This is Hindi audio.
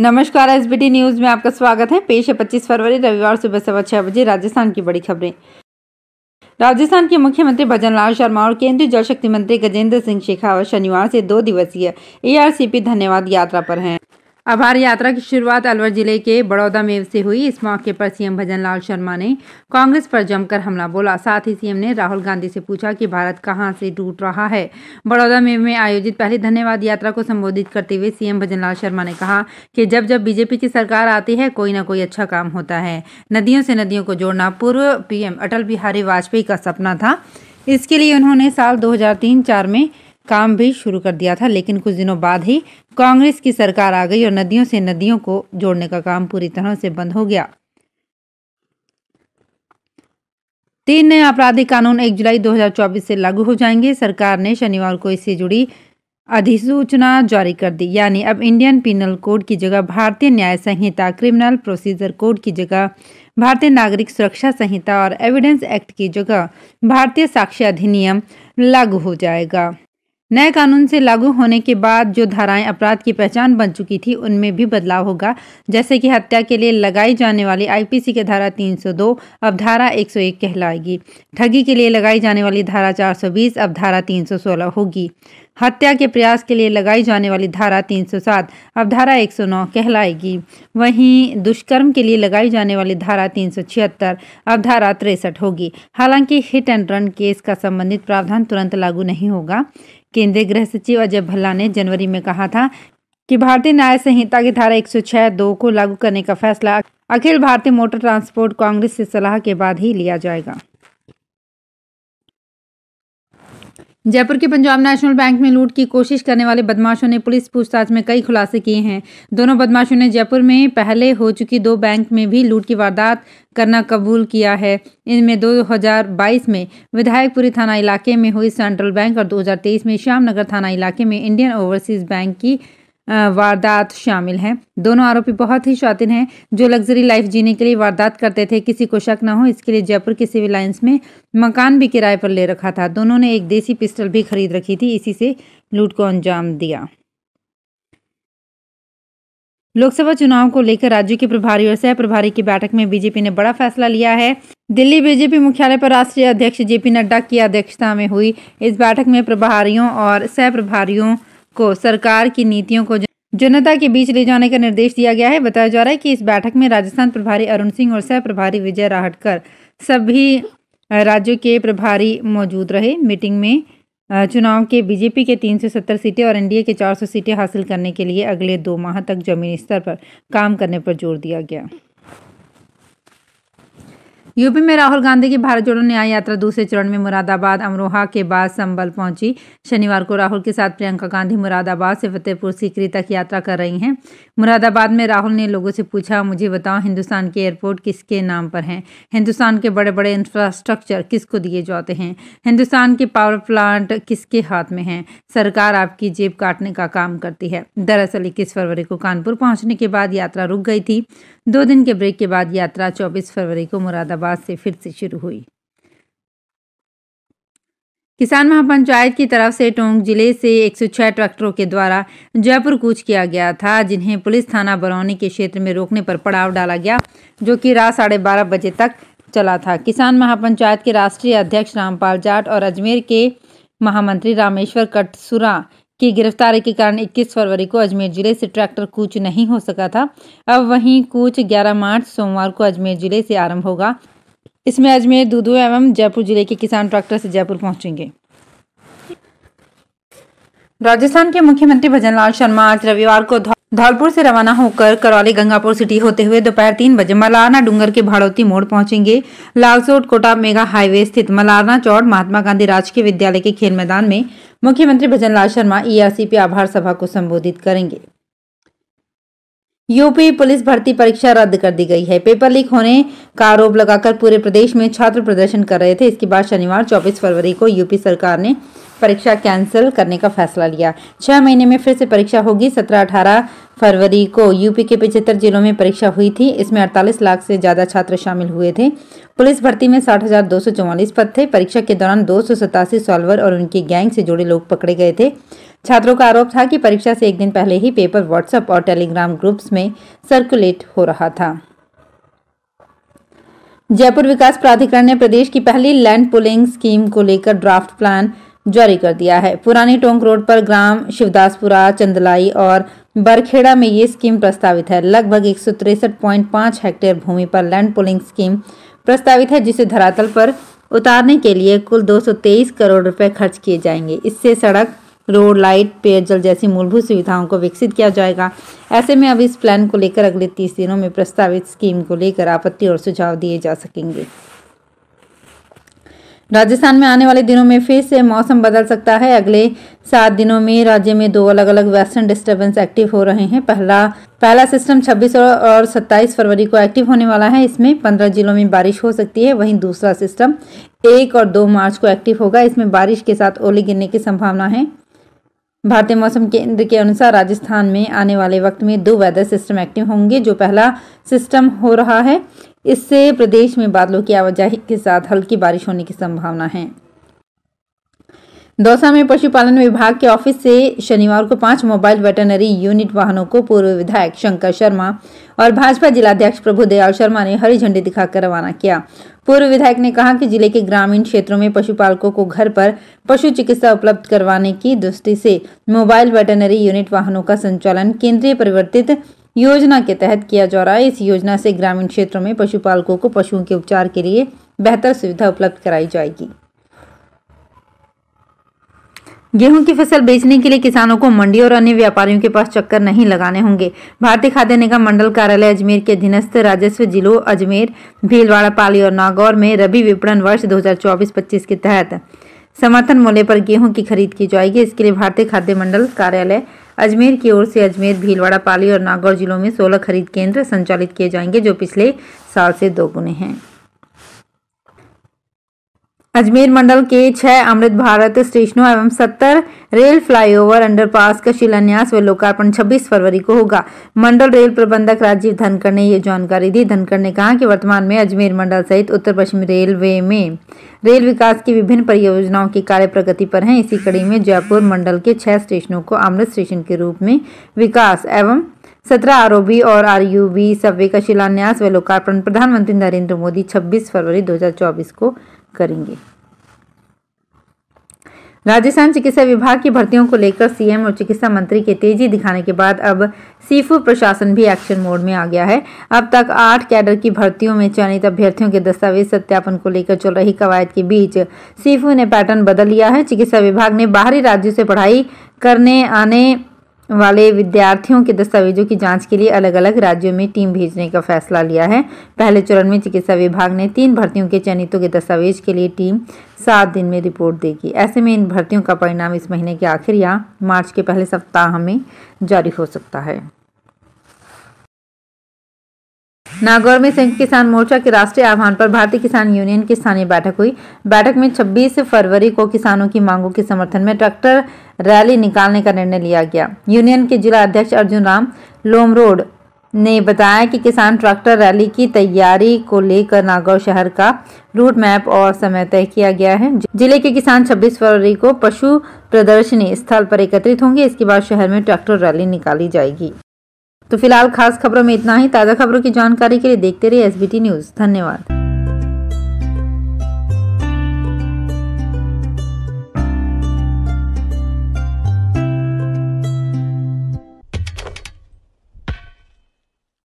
नमस्कार एस बी न्यूज़ में आपका स्वागत है पेश है पच्चीस फरवरी रविवार सुबह सवा छह बजे राजस्थान की बड़ी खबरें राजस्थान के मुख्यमंत्री भजन लाल शर्मा और केंद्रीय जल शक्ति मंत्री गजेंद्र सिंह शेखावत शनिवार से दो दिवसीय एआरसीपी धन्यवाद यात्रा पर हैं आभार यात्रा की शुरुआत अलवर जिले के बड़ौदा मेव से हुई इस मौके पर सीएम भजन लाल शर्मा ने कांग्रेस पर जमकर हमला बोला साथ ही सीएम ने राहुल गांधी से पूछा कि भारत कहां से टूट रहा है बड़ौदा मेव में आयोजित पहली धन्यवाद यात्रा को संबोधित करते हुए सीएम भजन लाल शर्मा ने कहा कि जब जब बीजेपी की सरकार आती है कोई ना कोई अच्छा काम होता है नदियों से नदियों को जोड़ना पूर्व पीएम अटल बिहारी वाजपेयी का सपना था इसके लिए उन्होंने साल दो हजार में काम भी शुरू कर दिया था लेकिन कुछ दिनों बाद ही कांग्रेस की सरकार आ गई और नदियों से नदियों को जोड़ने का काम पूरी तरह से बंद हो गया तीन नए आपराधिक कानून 1 जुलाई 2024 से लागू हो जाएंगे सरकार ने शनिवार को इससे जुड़ी अधिसूचना जारी कर दी यानी अब इंडियन पिनल कोड की जगह भारतीय न्याय संहिता क्रिमिनल प्रोसीजर कोड की जगह भारतीय नागरिक सुरक्षा संहिता और एविडेंस एक्ट की जगह भारतीय साक्ष्य अधिनियम लागू हो जाएगा नए कानून से लागू होने के बाद जो धाराएं अपराध की पहचान बन चुकी थी उनमें भी बदलाव होगा जैसे कि हत्या के लिए लगाई जाने वाली आईपीसी की धारा 302 अब धारा 101 कहलाएगी ठगी के लिए लगाई जाने वाली धारा 420 अब धारा 316 होगी हत्या के प्रयास के लिए लगाई जाने वाली धारा 307 अब धारा 109 कहलाएगी वहीं दुष्कर्म के लिए लगाई जाने वाली धारा 376 अब धारा तिरसठ होगी हालांकि हिट एंड रन केस का संबंधित प्रावधान तुरंत लागू नहीं होगा केंद्रीय गृह सचिव अजय भल्ला ने जनवरी में कहा था कि भारतीय न्याय संहिता की धारा एक दो को लागू करने का फैसला अखिल भारतीय मोटर ट्रांसपोर्ट कांग्रेस से सलाह के बाद ही लिया जाएगा जयपुर के पंजाब नेशनल बैंक में लूट की कोशिश करने वाले बदमाशों ने पुलिस पूछताछ में कई खुलासे किए हैं दोनों बदमाशों ने जयपुर में पहले हो चुकी दो बैंक में भी लूट की वारदात करना कबूल किया है इनमें 2022 में विधायकपुरी थाना इलाके में हुई सेंट्रल बैंक और 2023 में श्यामनगर थाना इलाके में इंडियन ओवरसीज बैंक की वारदात शामिल हैं दोनों आरोपी बहुत ही शौतीन हैं जो लग्जरी लाइफ जीने के लिए वारदात करते थे किसी को शक न हो इसके लिए जयपुर के सिविल लाइन्स में मकान भी किराए पर ले रखा था दोनों ने एक देसी पिस्टल भी खरीद रखी थी इसी से लूट को अंजाम दिया लोकसभा चुनाव को लेकर राज्य के प्रभारी और सह प्रभारी की बैठक में बीजेपी ने बड़ा फैसला लिया है दिल्ली बीजेपी मुख्यालय पर राष्ट्रीय अध्यक्ष जेपी नड्डा की अध्यक्षता में हुई इस बैठक में प्रभारियों और सह प्रभारियों को सरकार की नीतियों को जनता के बीच ले जाने का निर्देश दिया गया है बताया जा रहा है कि इस बैठक में राजस्थान प्रभारी अरुण सिंह और सह प्रभारी विजय राहटकर सभी राज्यों के प्रभारी मौजूद रहे मीटिंग में चुनाव के बीजेपी के 370 सीटें और एनडीए के 400 सीटें हासिल करने के लिए अगले दो माह तक जमीनी स्तर पर काम करने पर जोर दिया गया यूपी में राहुल गांधी की भारत जोड़ो न्याय यात्रा दूसरे चरण में मुरादाबाद अमरोहा के बाद संबल पहुंची शनिवार को राहुल के साथ प्रियंका गांधी मुरादाबाद से फतेहपुर सीकरी तक यात्रा कर रही हैं मुरादाबाद में राहुल ने लोगों से पूछा मुझे बताओ हिंदुस्तान के एयरपोर्ट किसके नाम पर हैं हिंदुस्तान के बड़े बड़े इंफ्रास्ट्रक्चर किसको दिए जाते हैं हिंदुस्तान के पावर प्लांट किसके हाथ में हैं सरकार आपकी जेब काटने का काम करती है दरअसल इक्कीस फरवरी को कानपुर पहुंचने के बाद यात्रा रुक गई थी दो दिन के ब्रेक के बाद यात्रा चौबीस फरवरी को मुरादाबाद आवाज़ से फिर से शुरू हुई किसान महापंचायत की तरफ से टोंक जिले से 106 ट्रैक्टरों के द्वारा जयपुर कूच किया गया था जिन्हें पुलिस थाना बरौनी के क्षेत्र में रोकने पर पड़ाव डाला गया जो कि रात साढ़े बारह बजे तक चला था किसान महापंचायत के राष्ट्रीय अध्यक्ष रामपाल जाट और अजमेर के महामंत्री रामेश्वर कटसुरा की गिरफ्तारी के कारण 21 फरवरी को अजमेर जिले से ट्रैक्टर कूच नहीं हो सका था अब वहीं कूच 11 मार्च सोमवार को अजमेर जिले से आरंभ होगा इसमें अजमेर दूधो एवं जयपुर जिले के किसान ट्रैक्टर से जयपुर पहुंचेंगे राजस्थान के मुख्यमंत्री भजन लाल शर्मा आज रविवार को धौलपुर से रवाना होकर करौली गंगापुर सिटी होते हुए दोपहर तीन बजे मलारना डूंगर के भाड़ोती मोड़ पहुंचेंगे लालसोट कोटा मेगा हाईवे स्थित मलारना चौड़ महात्मा गांधी राजकीय विद्यालय के खेल मैदान में मुख्यमंत्री भजन लाल शर्मा ईआरसी आभार सभा को संबोधित करेंगे यूपी पुलिस भर्ती परीक्षा रद्द कर दी गई है पेपर लीक होने का आरोप लगाकर पूरे प्रदेश में छात्र प्रदर्शन कर रहे थे इसके बाद शनिवार 24 फरवरी को यूपी सरकार ने परीक्षा कैंसिल करने का फैसला लिया छह महीने में फिर से परीक्षा होगी सत्रह अठारह फरवरी को यूपी के पिछहत्तर जिलों में परीक्षा हुई थी इसमें 48 लाख से ज्यादा छात्र शामिल हुए थे पुलिस भर्ती में साठ पद थे परीक्षा के दौरान दो सौ और उनकी गैंग से जुड़े लोग पकड़े गए थे छात्रों का आरोप था कि परीक्षा से एक दिन पहले ही पेपर व्हाट्सएप और टेलीग्राम ग्रुप्स में सर्कुलेट हो रहा था जयपुर विकास प्राधिकरण ने प्रदेश की पहली लैंड पुलिंग स्कीम को लेकर ड्राफ्ट प्लान जारी कर दिया है पुरानी टोंक रोड पर ग्राम शिवदासपुरा चंदलाई और बरखेड़ा में ये स्कीम प्रस्तावित है लगभग एक हेक्टेयर भूमि पर लैंड पुलिंग स्कीम प्रस्तावित है जिसे धरातल पर उतारने के लिए कुल 223 करोड़ रुपए खर्च किए जाएंगे इससे सड़क रोड लाइट पेयजल जैसी मूलभूत सुविधाओं को विकसित किया जाएगा ऐसे में अब इस प्लान को लेकर अगले तीस दिनों में प्रस्तावित स्कीम को लेकर आपत्ति और सुझाव दिए जा सकेंगे राजस्थान में आने वाले दिनों में फिर से मौसम बदल सकता है अगले सात दिनों में राज्य में दो अलग अलग वेस्टर्न डिस्टर्बेंस एक्टिव हो रहे हैं पहला पहला सिस्टम 26 और 27 फरवरी को एक्टिव होने वाला है इसमें 15 जिलों में बारिश हो सकती है वहीं दूसरा सिस्टम एक और दो मार्च को एक्टिव होगा इसमें बारिश के साथ ओले गिरने की संभावना है भारतीय मौसम केंद्र के अनुसार राजस्थान में आने वाले वक्त में दो वेदर सिस्टम एक्टिव होंगे जो पहला सिस्टम हो रहा है इससे प्रदेश में बादलों की आवाजाही के साथ हल्की बारिश होने की संभावना है दौसा में पशुपालन विभाग के ऑफिस से शनिवार को पांच मोबाइल वेटनरी यूनिट वाहनों को पूर्व विधायक शंकर शर्मा और भाजपा जिलाध्यक्ष प्रभु दयाल शर्मा ने हरी झंडी दिखाकर रवाना किया पूर्व विधायक ने कहा कि जिले के ग्रामीण क्षेत्रों में पशुपालकों को घर पर पशु चिकित्सा उपलब्ध करवाने की दृष्टि से मोबाइल वेटनरी यूनिट वाहनों का संचालन केंद्रीय परिवर्तित योजना के तहत किया जा रहा है इस योजना से ग्रामीण क्षेत्रों में पशुपालकों को पशुओं के उपचार के लिए बेहतर सुविधा उपलब्ध कराई जाएगी गेहूं की फसल बेचने के लिए किसानों को मंडी और अन्य व्यापारियों के पास चक्कर नहीं लगाने होंगे भारतीय खाद्य निगम मंडल कार्यालय अजमेर के अधीनस्थ राजस्व जिलों अजमेर भीलवाड़ा पाली और नागौर में रबी विपणन वर्ष 2024-25 के तहत समर्थन मूल्य पर गेहूं की खरीद की जाएगी इसके लिए भारतीय खाद्य मंडल कार्यालय अजमेर की ओर से अजमेर भीलवाड़ा पाली और नागौर जिलों में सोलह खरीद केंद्र संचालित किए जाएंगे जो पिछले साल से दोगुने हैं अजमेर मंडल के छह अमृत भारत स्टेशनों एवं सत्तर रेल फ्लाईओवर अंडरपास का शिलान्यास व लोकार्पण 26 फरवरी को होगा मंडल रेल प्रबंधक राजीव धनकर ने यह जानकारी दी धनकर ने कहा कि वर्तमान में अजमेर मंडल सहित उत्तर पश्चिम रेलवे में रेल विकास की विभिन्न परियोजनाओं की कार्य प्रगति पर है इसी कड़ी में जयपुर मंडल के छह स्टेशनों को अमृत स्टेशन के रूप में विकास एवं सत्रह आरओबी और आर सबवे का शिलान्यास व लोकार्पण प्रधानमंत्री नरेंद्र मोदी छब्बीस फरवरी दो को करेंगे राजस्थान चिकित्सा विभाग की भर्तियों को लेकर सीएम और चिकित्सा मंत्री के तेजी दिखाने के बाद अब सीफू प्रशासन भी एक्शन मोड में आ गया है अब तक आठ कैडर की भर्तियों में चयनित अभ्यर्थियों के दस्तावेज सत्यापन को लेकर चल रही कवायद के बीच सीफू ने पैटर्न बदल लिया है चिकित्सा विभाग ने बाहरी राज्यों से पढ़ाई करने आने वाले विद्यार्थियों के दस्तावेजों की जांच के लिए अलग अलग राज्यों में टीम भेजने का फैसला लिया है पहले चरण में चिकित्सा विभाग ने तीन भर्तियों के चयनितों के दस्तावेज के लिए टीम सात दिन में रिपोर्ट देगी ऐसे में इन भर्तियों का परिणाम इस महीने के आखिर या मार्च के पहले सप्ताह में जारी हो सकता है नागौर में संयुक्त किसान मोर्चा के राष्ट्रीय आह्वान पर भारतीय किसान यूनियन की स्थानीय बैठक हुई बैठक में 26 फरवरी को किसानों की मांगों के समर्थन में ट्रैक्टर रैली निकालने का निर्णय लिया गया यूनियन के जिला अध्यक्ष अर्जुन राम लोमरोड ने बताया कि किसान ट्रैक्टर रैली की तैयारी को लेकर नागौर शहर का रूट मैप और समय तय किया गया है जिले के किसान 26 फरवरी को पशु प्रदर्शनी स्थल पर एकत्रित होंगे इसके बाद शहर में ट्रैक्टर रैली निकाली जाएगी तो फिलहाल खास खबरों में इतना ही ताज़ा खबरों की जानकारी के लिए देखते रहिए एस न्यूज़ धन्यवाद